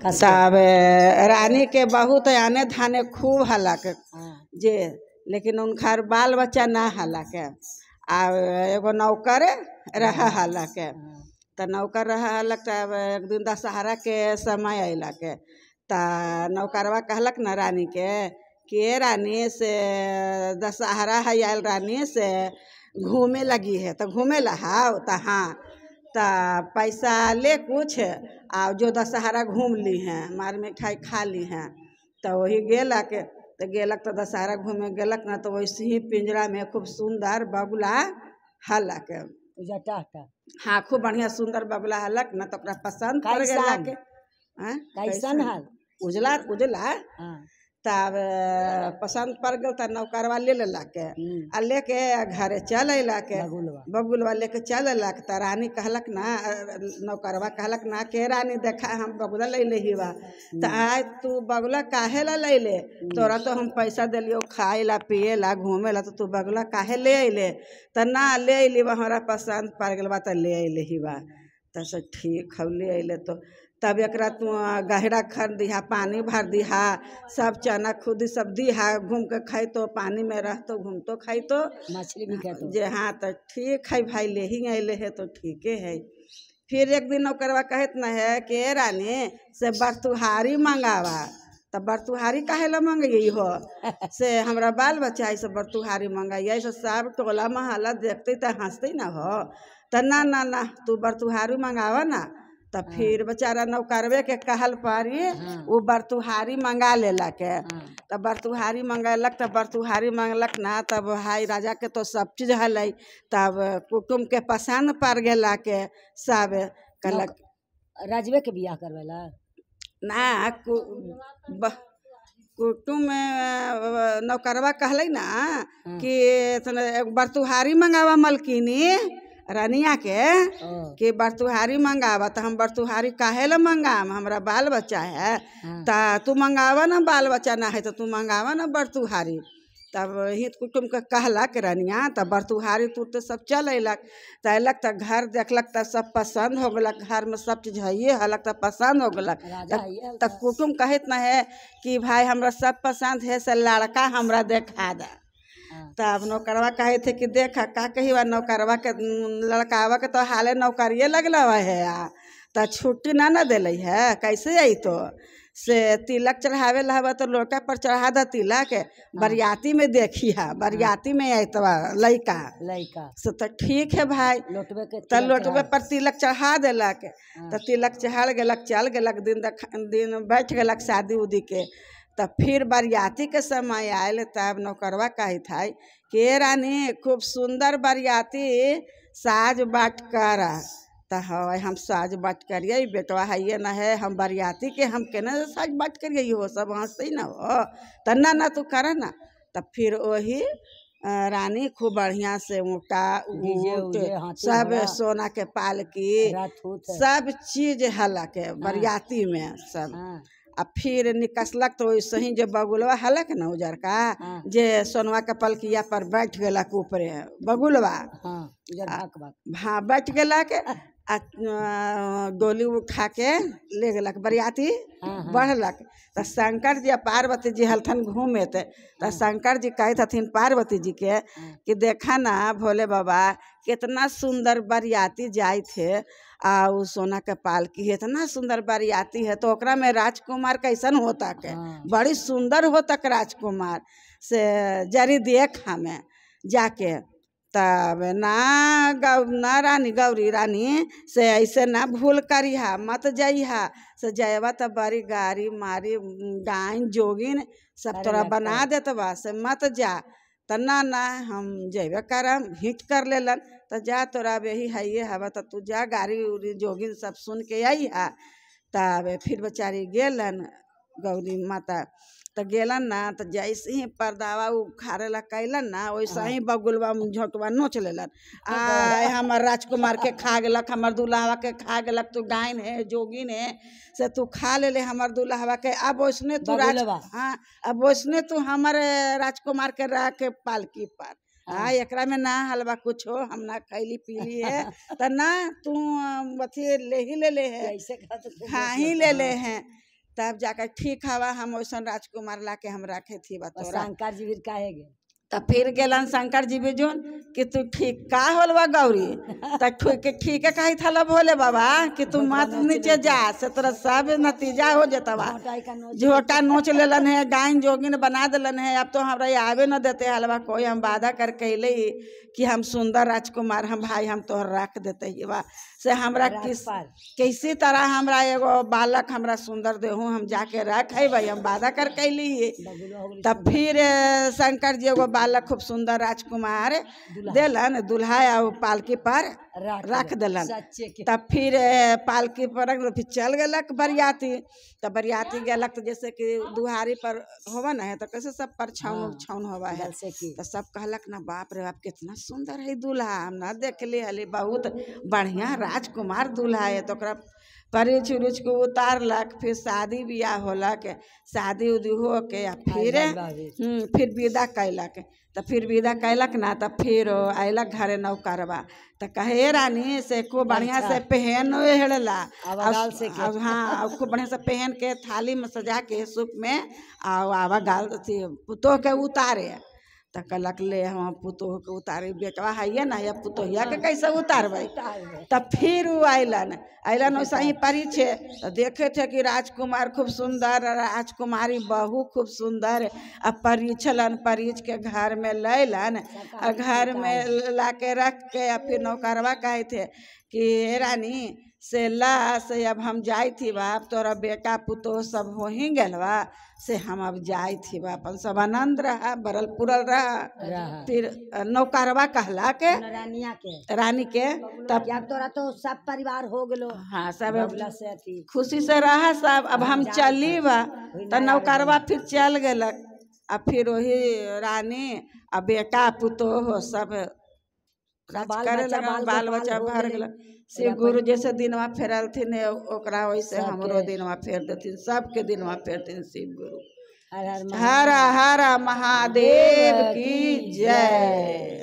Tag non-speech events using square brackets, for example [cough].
तब रानी के बहुत आने धाने खूब हलक हाँ। जे लेकिन उनका बाल बच्चा ना हलक आ एगो नौकर रह हाँ। हलक हाँ। तो नौकर रह हलक तब एक दिन दशहरा के समय अलक त नौकरवा कहलक ना रानी के कि रानी से दशहरा है आये रानी से घूमे लगी है तो घूमे लहाओ तो हाँ पैसा ले कुछ आ जो दशहरा घूम ली हैं मार मिठाई खा ली हैं तो वही गलक तो गलक तो दशहरा घूमे गलक ना तो वैसे ही पिंजरा में खूब सुंदर बगुला हलक हाँ खूब बढ़िया सुंदर बगुला हलक ना तो पसंद कर गलक उजला उजला हाँ। तब पसंद पड़ गल तो नौकरवा ले ललक हम्म। आ लेके घरे चल अयलक बबुलवा लेके चल अयलक तो रानी कहलक ना नौकरवा कहलक ना के रानी देखा हम बगुला ले ले बा तो आय तू बगुला काहे ला ले ले हम्म। तोरा तो हम पैसा दिलियो खाए ला पिए ला घूमे ला तो तू बगुला काहे ले अयले त ना ले अयली हमारा पसंद पड़ गल बा तो ले अयले बा तो ठीक ले अयले तो तब एक गहरा खन दिहा पानी भर दिहा सब चना खुद सब दिहा घूम के खाई तो पानी में रह तो घूम तो खाई तो मछली भी खाई जे हाँ तो ठीक है भाई ले ही अले है तो ठीक है फिर एक दिन ओकरवा कहत न है कि रानी से बरतुहारी मंगावा तब बरतुहारी कहे ला मंगई हो से हमारा बाल बच्चा ऐसे बरतुहारी मंगाई से सब टोला महला देखते तो हंसते ना हो तो ना ना ना तू बरतुहारी मंगावा ना तब हाँ। फिर बेचारा नौकरवे के कहल पर वो हाँ। बरतुहारी मंगा लेलक हाँ। तो बरतुहारी मंगेलक तो बरतुहारी मंगलक ना तब हाय राजा के तो सब चीज हल तब कुटुम के पसंद पड़ गया के सब कलक राजवे के बियाह करवेला ना कुटुम नौकरवा कहल ना कि बरतुहारी मंगावा मलकिनी रनिया के हाँ। कि बरतुहारी मंगाब तो हम बरतुहारी काहे ला मंगाम हमारा बाल बच्चा है हाँ। तू मंगावा ना बाल बच्चा ना है तो तू मंगावा ना बरतुहारी तब हित कुटुम के कहलक रनिया तब बरतुहारी तुरते सब चल अलक तो तो घर देखलक तो सब पसंद हो गलक घर में सब चीज हइये हलक तो पसंद हो गलक तब कुटुम कहत न है कि भाई हमरा सब पसंद है से लड़का हमरा देखा दे हाँ। तो अब नौकरवा कहे थे कि देखा का कही बा नौकरवा के लड़कावा के तो हाले नौकरिये लगल है आ तो छुट्टी ना ना दिल है कैसे आई तो से तिलक चढ़ावे ला तो लड़का पर चढ़ा दा तिलक हाँ। बरियाती में देखी है बरियाती हाँ। में आई तो लड़का लड़का से तो ठीक है भाई तो लोटवे पर तिलक चढ़ा दिलक तो तिलक चढ़ गलक चल गलक दिन दिन बैठ गलक शादी उदी के तो फिर बरियाती के समय आयल तब नौकरवा कहत है के रानी खूब सुंदर बरियाती साज बाट कर तो हाँ हम साज बाट करिए बेटवा है ये ना है हम बरियाती के हम केना साज बाट करिए हो सब हंसते ना हो तो ना तू कर ना तब फिर वही रानी खूब बढ़िया से ऊँटा ऊँट सब सोना के पालकी सब चीज हलक हाँ। बरियाती में सब हाँ। आ फिर निकसलक तो वैसे ही जब बगुलवा हलक ना उजर का हाँ। जे सोनवा के पलकिया पर बैठ गलक ऊपरे बगुलवा हाँ बैठ गलक [laughs] गोली उठा के ले गलक बरियाती हाँ, हाँ। बढ़लक तो शंकर जी आ पार्वती जी हलथन घूमे थे तो हाँ। शंकर जी कहते थथिन पार्वती जी के कि देखा ना भोले बाबा कितना सुंदर बरियाती जाए थे आ उ सोना के पालकी है इतना सुंदर बरियाती है तो ओकरा में राजकुमार कैसन होता के बड़ी सुंदर होता राजकुमार से जरी देख हमें जाके तब ना गौ ना रानी गौरी रानी से ऐसे ना भूल करिहा मत जइहा से जयबा तब बड़ी गाड़ी मारी गाय जोगिन सब तोरा बना देत से मत जा त ना ना हम जैबे करम हिट कर लेलन त जा तोरा अब यही है ये हवा तो तू जा गाड़ी उड़ी जोगिन सब सुन के आई हा तब फिर बेचारी गेलन गौरी माता तो गलन ना तो जैसे ही परदावा उखाड़े ला कैलन ना वैसे ही बगुलवा झोंटवा नोच लेलन आय हमार राजकुमार के खा गलक हमार दुल्हावा के खा गलक तू गायन है जोगिन है से तू खा ले ले हमार दुल्हावा के अब वैसने तू राज हाँ अब वैसने तू हमार राजकुमार के रह के पालकी पर हाँ एक में ना हलवा कुछ हो हम ना खैली पीली है [laughs] तो ना तू अथी ले ही ले ले है हाँ ही ले ले हैं तब जाकर ठीक हवा हम वैसा राजकुमार ला के हम रखे थी शंकर जी का तो फिर गलन शंकर जी बिजुन कि तू ठीक का होल बा गौरी [laughs] ठीक ठीक है कही था भोले बाबा कि तू मत नीचे जा से तोरा सब नतीजा हो जाता बा झोटा नोच लेलन है गायन जोगिन बना दिलन है अब तो हमरा आवे न देते हलवा कोई हम वादा कर कैले कि हम सुंदर राजकुमार हम भाई हम तोहर रख देते बा से हमरा किस कैसे तरह हमरा एगो बालक हमरा सुंदर देहू हम जाके रख हम वादा कर कैलिए तब फिर शंकर जी एगो बालक खूब सुंदर राजकुमार दिलन दुल्हा पालकी पर रख दल तब फिर पालकी पर रख फिर चल गल बरियाती तो बरियाती गलक तो जैसे कि दुहारी पर होब ना है तो कैसे सब पर छाउन हाँ, छाउन होवा है तो सब कहलक ना बाप रे बाप कितना सुंदर है दूल्हा हम ना देख ली हले बहुत बढ़िया राजकुमार दूल्हा है तो परिच उरिच के लक फिर शादी ब्याह होलक शादी उदी हो के आ फिर हम्म, फिर विदा कैलक तो फिर विदा कैलक ना तो फिर अयलक घरे नौकरवा तो कहे रानी से खूब अच्छा। बढ़िया से पहन हेड़ला हाँ खूब बढ़िया से पहन के थाली में सजा के सूप में आवा गाल पुतोह के उतारे तो कहलक ले हम पुतोह के उतारे बेटवा है ना पुतोहिया के कैसे उतारब तब फिर वो अलन अलन वैसे ही परी छे तो देखे थे कि राजकुमार खूब सुंदर राजकुमारी बहू खूब सुंदर आ परी छन परीच के घर में लैलन आ घर में ला के रख के आ फिर नौकरवा कहे थे कि हे रानी से ला से अब हम जाई थी बाप तोरा बेटा पुतो सब हो ही गल बा से हम अब जाई थी बाप सब आनंद रहा बरल पुरल रहा फिर नौकरवा कहला के रानिया के रानी के तब अब तोरा तो सब परिवार हो गलो हाँ सब खुशी से रहा सब अब हम चली बा तो नौकरवा फिर चल गलक अब फिर वही रानी अब बेटा पुतो हो सब बाल बच्चा बाल, बाल बच्चा भर गल शिव गुरु जैसे दिनवा फेरलथिन ओकरा वैसे हमरो दिनवा फेर देथिन सबके दिनवा फेरथिन शिव गुरु हर हर महादेव की जय